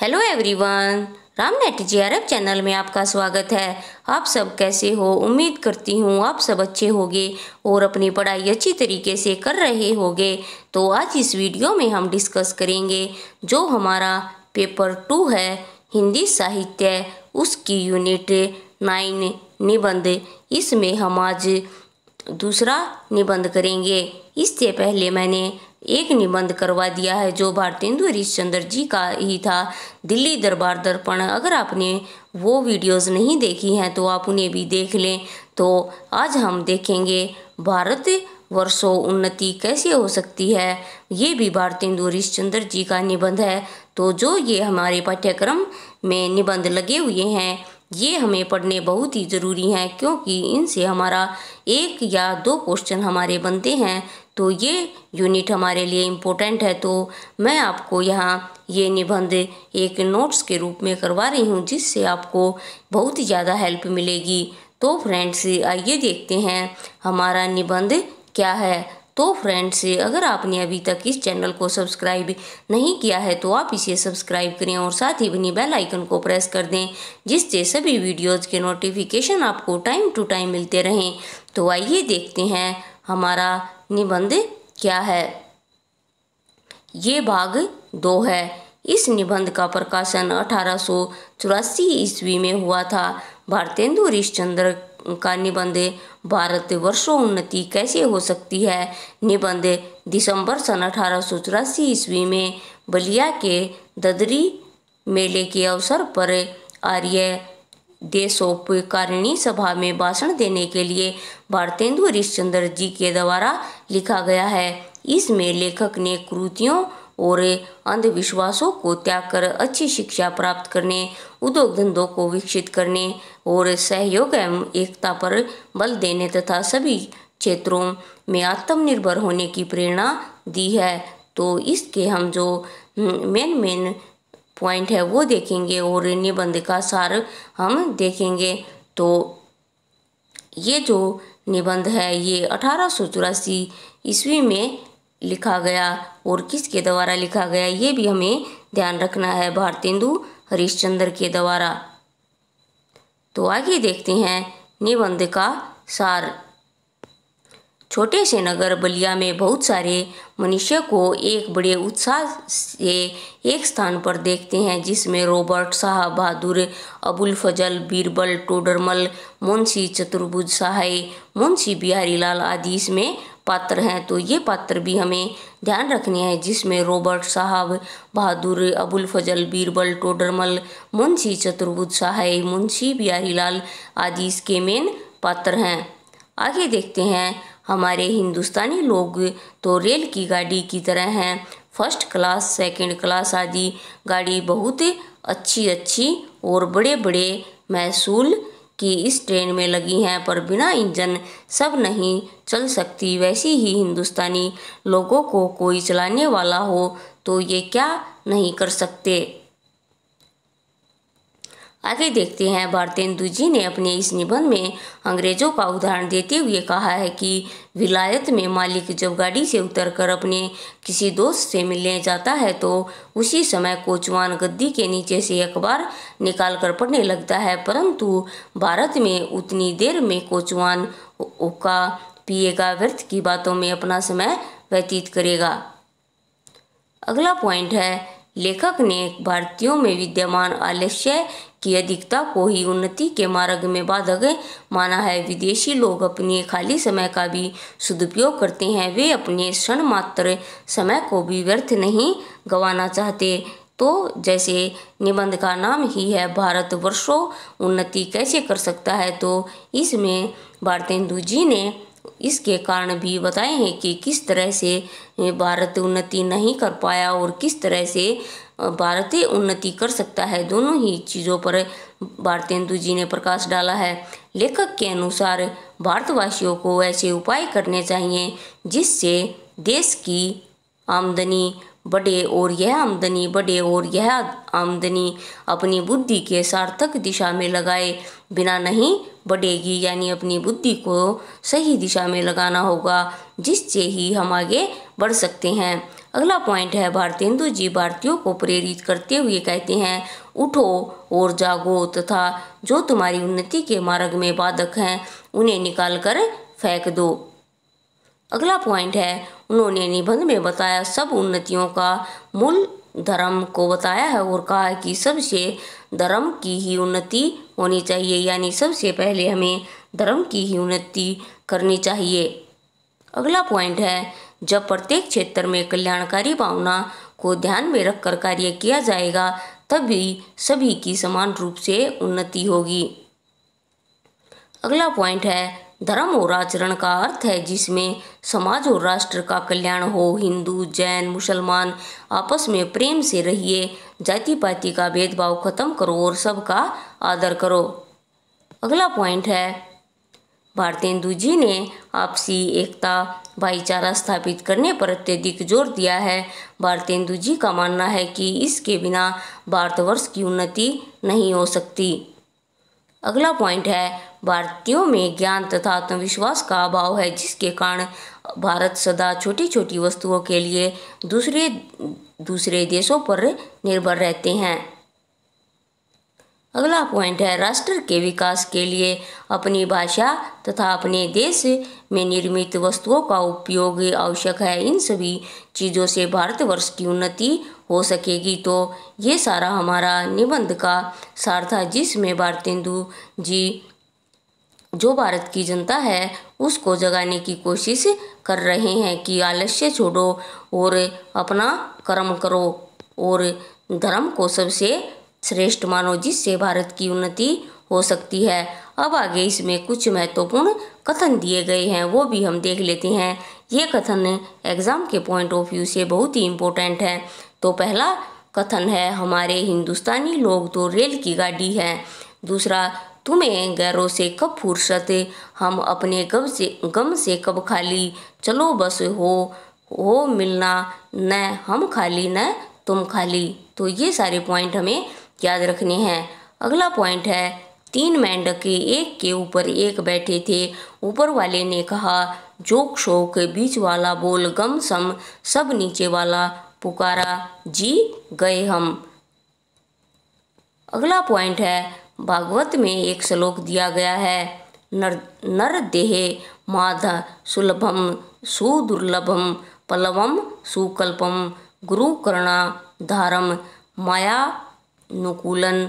hello everyone Ram नेट जी अरब चैनल में आपका स्वागत है आप सब कैसे हो उम्मीद करती हूँ आप सब अच्छे होगे और अपनी पढ़ाई अच्छी तरीके से कर रहे होगे तो आज इस वीडियो में हम डिस्कस करेंगे जो हमारा पेपर टू है हिंदी साहित्य उसकी यूनिट नाइन निबंध इसमें हम आज दूसरा निबंध करेंगे इससे पहले मैंने एक निबंध करवा दिया है जो भारतेंदु हरिश्चंद्र जी का ही था दिल्ली दरबार दर्पण अगर आपने वो वीडियोस नहीं देखी हैं तो आप उन्हें भी देख लें तो आज हम देखेंगे भारत वर्षों उन्नति कैसे हो सकती है ये भी भारतेंदु हरिश्चंद्र जी का निबंध है तो जो ये हमारे पाठ्यक्रम में निबंध लगे हुए हैं ये हमें पढ़ने बहुत ही ज़रूरी हैं क्योंकि इनसे हमारा एक या दो क्वेश्चन हमारे बनते हैं तो ये यूनिट हमारे लिए इम्पोर्टेंट है तो मैं आपको यहाँ ये निबंध एक नोट्स के रूप में करवा रही हूँ जिससे आपको बहुत ज़्यादा हेल्प मिलेगी तो फ्रेंड्स आइए देखते हैं हमारा निबंध क्या है तो फ्रेंड्स अगर आपने अभी तक इस चैनल को सब्सक्राइब नहीं किया है तो आप इसे सब्सक्राइब करें और साथ ही बनी बेल आइकन को प्रेस कर दें जिससे सभी वीडियोस के नोटिफिकेशन आपको टाइम टू टाइम मिलते रहें तो आइए देखते हैं हमारा निबंध क्या है ये भाग दो है इस निबंध का प्रकाशन अठारह ईस्वी में हुआ था भारतेंदु हरिश्चंद्र का निबंध भारत वर्षोन्नति कैसे हो सकती है निबंध दिसंबर सन अठारह ईस्वी में बलिया के ददरी मेले के अवसर पर आर्य देशोपकारिणी सभा में भाषण देने के लिए भारतेंदु हरिश्चंद्र जी के द्वारा लिखा गया है इसमें लेखक ने कृतियों और अंधविश्वासों को त्याग कर अच्छी शिक्षा प्राप्त करने उद्योग धंधों को विकसित करने और सहयोग एवं एकता पर बल देने तथा सभी क्षेत्रों में आत्मनिर्भर होने की प्रेरणा दी है तो इसके हम जो हम्म, मेन मेन पॉइंट है वो देखेंगे और निबंध का सार हम देखेंगे तो ये जो निबंध है ये अठारह सौ चौरासी ईस्वी में लिखा गया और किसके द्वारा लिखा गया ये भी हमें ध्यान रखना है भारतेंदु हरिश्चंद्र के द्वारा तो आगे देखते हैं निबंध का सार छोटे से नगर बलिया में बहुत सारे मनुष्य को एक बड़े उत्साह से एक स्थान पर देखते हैं जिसमें रॉबर्ट शाह बहादुर अबुल फजल बीरबल टोडरमल मुंशी चतुर्भुज सहाय मुंशी बिहारी लाल आदि इसमें पात्र हैं तो ये पात्र भी हमें ध्यान रखने हैं जिसमें रॉबर्ट साहब बहादुर अबुल फजल बीरबल टोडरमल मुंशी चतुर्भुज सहाय मुंशी बिहारी लाल आदि इसके मेन पात्र हैं आगे देखते हैं हमारे हिंदुस्तानी लोग तो रेल की गाड़ी की तरह हैं फर्स्ट क्लास सेकंड क्लास आदि गाड़ी बहुत अच्छी अच्छी और बड़े बड़े महसूल की इस ट्रेन में लगी हैं पर बिना इंजन सब नहीं चल सकती वैसी ही हिंदुस्तानी लोगों को कोई चलाने वाला हो तो ये क्या नहीं कर सकते आगे देखते हैं भारतेंदु जी ने अपने इस निबंध में अंग्रेजों का उदाहरण देते हुए कहा है कि विलायत में मालिक जब गाड़ी से उतरकर अपने किसी दोस्त से मिलने जाता है तो उसी समय कोचवान गद्दी के नीचे से अखबार निकाल कर पढ़ने लगता है परंतु भारत में उतनी देर में कोचवान का पिएगा व्यर्थ की बातों में अपना समय व्यतीत करेगा अगला पॉइंट है लेखक ने भारतीयों में विद्यमान आलस्य की अधिकता को ही उन्नति के मार्ग में बाधक माना है विदेशी लोग अपने खाली समय का भी सदुपयोग करते हैं वे अपने क्षण मात्र समय को भी व्यर्थ नहीं गंवाना चाहते तो जैसे निबंध का नाम ही है भारत वर्षों उन्नति कैसे कर सकता है तो इसमें भारतेंदु जी ने इसके कारण भी बताए हैं कि किस तरह से भारत उन्नति नहीं कर पाया और किस तरह से भारत उन्नति कर सकता है दोनों ही चीज़ों पर भारतेंदु जी ने प्रकाश डाला है लेखक के अनुसार भारतवासियों को ऐसे उपाय करने चाहिए जिससे देश की आमदनी बढ़े और यह आमदनी बढ़े और यह आमदनी अपनी बुद्धि के सार्थक दिशा में लगाए बिना नहीं बढ़ेगी यानी अपनी बुद्धि को सही दिशा में लगाना होगा जिससे ही हम आगे बढ़ सकते हैं अगला पॉइंट है भारतेंदु जी भारतीयों को प्रेरित करते हुए कहते हैं उठो और जागो तथा जो तुम्हारी उन्नति के मार्ग में बाधक हैं उन्हें निकाल कर फेंक दो अगला पॉइंट है उन्होंने निबंध में बताया सब उन्नतियों का मूल धर्म को बताया है और कहा है कि सबसे धर्म की ही उन्नति होनी चाहिए यानी सबसे पहले हमें धर्म की ही उन्नति करनी चाहिए अगला पॉइंट है जब प्रत्येक क्षेत्र में कल्याणकारी भावना को ध्यान में रखकर कार्य किया जाएगा तभी सभी की समान रूप से उन्नति होगी अगला पॉइंट है धर्म और आचरण का अर्थ है जिसमें समाज और राष्ट्र का कल्याण हो हिंदू जैन मुसलमान आपस में प्रेम से रहिए जाति पाति का भेदभाव खत्म करो और सबका आदर करो अगला पॉइंट है भारतेंदु जी ने आपसी एकता भाईचारा स्थापित करने पर अत्यधिक जोर दिया है भारतेंदु जी का मानना है कि इसके बिना भारतवर्ष की उन्नति नहीं हो सकती अगला पॉइंट है भारतीयों में ज्ञान तथा आत्मविश्वास का अभाव है जिसके कारण भारत सदा छोटी छोटी वस्तुओं के लिए दूसरे दूसरे देशों पर निर्भर रहते हैं अगला पॉइंट है राष्ट्र के विकास के लिए अपनी भाषा तथा अपने देश में निर्मित वस्तुओं का उपयोग आवश्यक है इन सभी चीज़ों से भारतवर्ष की उन्नति हो सकेगी तो ये सारा हमारा निबंध का सार था जिसमें भारतेंदु जी जो भारत की जनता है उसको जगाने की कोशिश कर रहे हैं कि आलस्य छोड़ो और अपना कर्म करो और धर्म को सबसे श्रेष्ठ मानो जिससे भारत की उन्नति हो सकती है अब आगे इसमें कुछ महत्वपूर्ण कथन दिए गए हैं वो भी हम देख लेते हैं ये कथन एग्ज़ाम के पॉइंट ऑफ व्यू से बहुत ही इम्पोर्टेंट है तो पहला कथन है हमारे हिंदुस्तानी लोग तो रेल की गाड़ी है दूसरा तुम्हें गैरों से कब फुर्सत हम अपने गम से गम से कब खाली चलो बस हो हो मिलना न हम खाली न तुम खाली तो ये सारे पॉइंट हमें याद रखने हैं अगला पॉइंट है तीन मेंढक एक के ऊपर एक बैठे थे ऊपर वाले ने कहा जोक शोक बीच वाला बोल गम सम सब नीचे वाला पुकारा जी गए हम अगला पॉइंट है भागवत में एक श्लोक दिया गया है नर नर देहे माध सुलभम सुदुर्लभम पलवम सुकल्पम गुरु धारम माया नुकूलन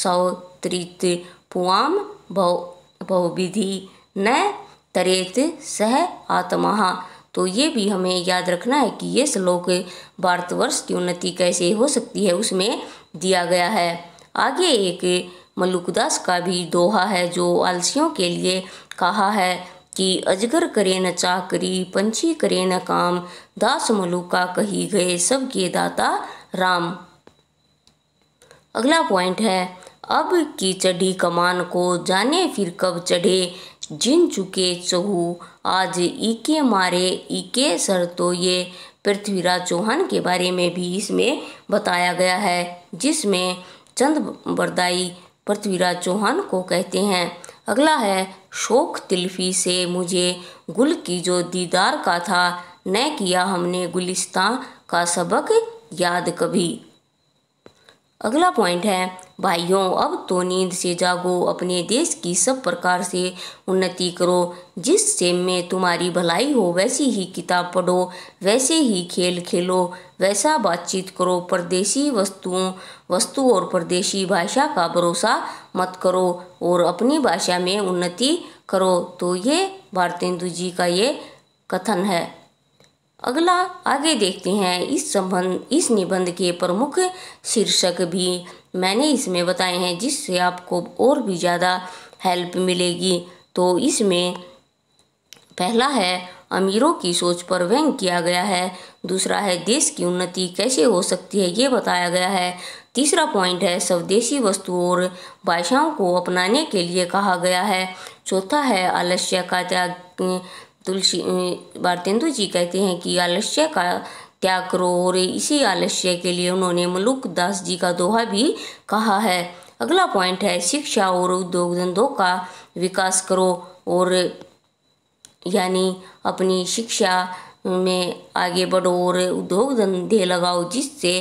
सौ त्रित पुआम बहु बहुविधि न तरेत सह आत्मा तो ये भी हमें याद रखना है कि ये श्लोक भारतवर्ष की उन्नति कैसे हो सकती है उसमें दिया गया है आगे एक मलुकदास का भी दोहा है जो आलसियों के लिए कहा है कि अजगर करे न चाकरी पंछी करे न काम दास मलुका कही गए सबके दाता राम अगला पॉइंट है अब की चढ़ी कमान को जाने फिर कब चढ़े जिन चुके चहु आज इके मारे इके सर तो ये पृथ्वीराज चौहान के बारे में भी इसमें बताया गया है जिसमें चंद बरदाई पृथ्वीराज चौहान को कहते हैं अगला है शोक तिल्फी से मुझे गुल की जो दीदार का था न किया हमने गुलिस्तान का सबक याद कभी अगला पॉइंट है भाइयों अब तो नींद से जागो अपने देश की सब प्रकार से उन्नति करो जिस सेम में तुम्हारी भलाई हो वैसी ही किताब पढ़ो वैसे ही खेल खेलो वैसा बातचीत करो परदेशी वस्तुओं वस्तु और परदेशी भाषा का भरोसा मत करो और अपनी भाषा में उन्नति करो तो ये भारतेंदु जी का ये कथन है अगला आगे देखते हैं इस संबंध इस निबंध के प्रमुख शीर्षक भी मैंने इसमें बताए हैं जिससे आपको और भी ज़्यादा हेल्प मिलेगी तो इसमें पहला है अमीरों की सोच पर व्यंग किया गया है दूसरा है देश की उन्नति कैसे हो सकती है ये बताया गया है तीसरा पॉइंट है स्वदेशी वस्तुओं और भाषाओं को अपनाने के लिए कहा गया है चौथा है आलस्य का त्याग तुलसी भारतेंदु जी कहते हैं कि आलस्य का त्याग करो और इसी आलस्य के लिए उन्होंने मलुक दास जी का दोहा भी कहा है अगला पॉइंट है शिक्षा और उद्योग धंधों का विकास करो और यानी अपनी शिक्षा में आगे बढ़ो और उद्योग धंधे लगाओ जिससे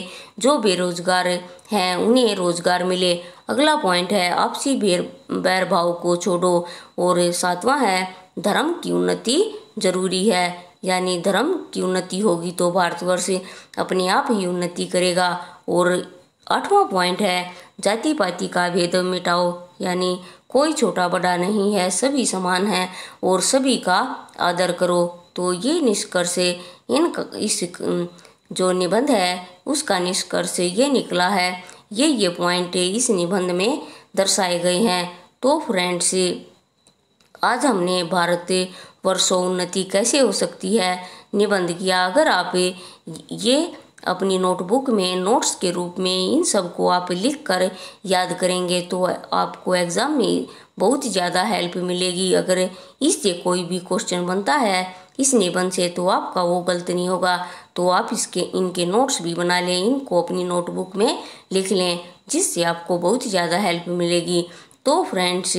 जो बेरोजगार हैं उन्हें रोजगार मिले अगला पॉइंट है आपसी भेर बैर भाव को छोड़ो और सातवां है धर्म की उन्नति जरूरी है यानी धर्म की उन्नति होगी तो भारतवर्ष अपने आप ही उन्नति करेगा और आठवां पॉइंट है जाति पाति का भेद मिटाओ यानी कोई छोटा बड़ा नहीं है सभी समान है और सभी का आदर करो तो ये निष्कर्ष इन इस जो निबंध है उसका निष्कर्ष ये निकला है ये ये पॉइंट इस निबंध में दर्शाए गए हैं तो फ्रेंड्स आज हमने भारत वर्षोन्नति कैसे हो सकती है निबंध किया अगर आप ये अपनी नोटबुक में नोट्स के रूप में इन सब को आप लिख कर याद करेंगे तो आपको एग्ज़ाम में बहुत ज़्यादा हेल्प मिलेगी अगर इससे कोई भी क्वेश्चन बनता है इस निबंध से तो आपका वो गलत नहीं होगा तो आप इसके इनके नोट्स भी बना लें इनको अपनी नोटबुक में लिख लें जिससे आपको बहुत ज़्यादा हेल्प मिलेगी तो फ्रेंड्स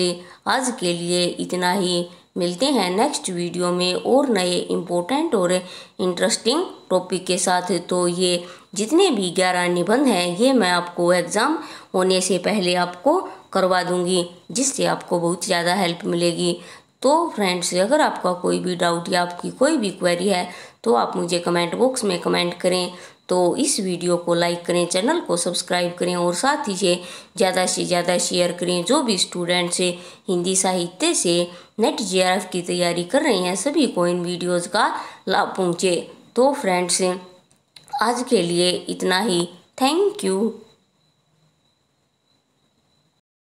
आज के लिए इतना ही मिलते हैं नेक्स्ट वीडियो में और नए इम्पोर्टेंट और इंटरेस्टिंग टॉपिक के साथ तो ये जितने भी ग्यारह निबंध हैं ये मैं आपको एग्ज़ाम होने से पहले आपको करवा दूंगी जिससे आपको बहुत ज़्यादा हेल्प मिलेगी तो फ्रेंड्स अगर आपका कोई भी डाउट या आपकी कोई भी क्वेरी है तो आप मुझे कमेंट बॉक्स में कमेंट करें तो इस वीडियो को लाइक करें चैनल को सब्सक्राइब करें और साथ ही से ज़्यादा से ज़्यादा शेयर करें जो भी स्टूडेंट्स से हिंदी साहित्य से नेट जे की तैयारी कर रहे हैं सभी को इन वीडियोज़ का लाभ पहुँचे तो फ्रेंड्स आज के लिए इतना ही थैंक यू